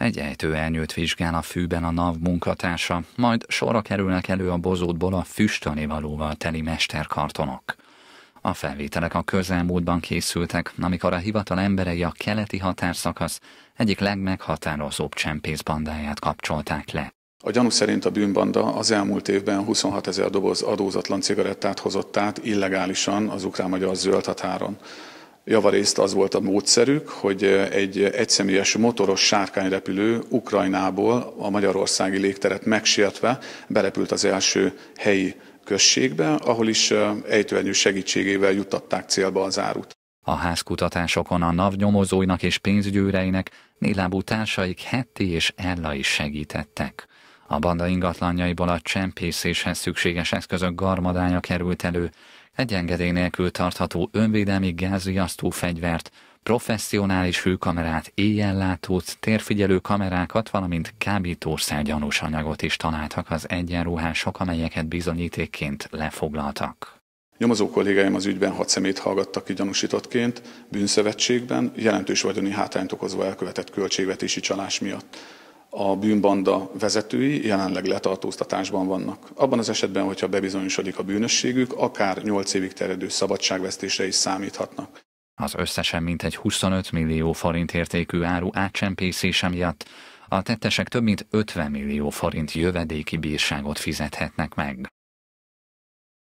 Egy ejtőernyőt vizsgál a fűben a NAV munkatársa, majd sorra kerülnek elő a bozótból a füstanivalóval teli mesterkartonok. A felvételek a közelmúltban készültek, amikor a hivatal emberei a keleti határszakasz egyik legmeghatározóbb csempészbandáját kapcsolták le. A gyanú szerint a bűnbanda az elmúlt évben 26 ezer doboz adózatlan cigarettát hozott át illegálisan az ukrán-magyar zöld határon. Javarészt az volt a módszerük, hogy egy egyszemélyes motoros sárkányrepülő Ukrajnából a magyarországi légteret megsértve berepült az első helyi községbe, ahol is ejtőernyő segítségével juttatták célba az árut. A házkutatásokon a NAV nyomozóinak és pénzgyőreinek nélábú társaik Hetti és Ella is segítettek. A banda ingatlanjaiból a csempészéshez szükséges eszközök garmadánya került elő, egy engedély nélkül tartható önvédelmi gázriasztó fegyvert, professzionális hőkamerát, éjjellátót, térfigyelő kamerákat, valamint kábítószer gyanús anyagot is találtak az egyenruhások, amelyeket bizonyítékként lefoglaltak. Nyomozó kollégáim az ügyben hat szemét hallgattak ki gyanúsítottként, bűnszövetségben, jelentős vagyoni hátrányt okozva elkövetett költségvetési csalás miatt a bűnbanda vezetői jelenleg letartóztatásban vannak. Abban az esetben, hogyha bebizonyosodik a bűnösségük, akár 8 évig terjedő szabadságvesztésre is számíthatnak. Az összesen mintegy 25 millió forint értékű áru átcsempészése miatt a tettesek több mint 50 millió forint jövedéki bírságot fizethetnek meg.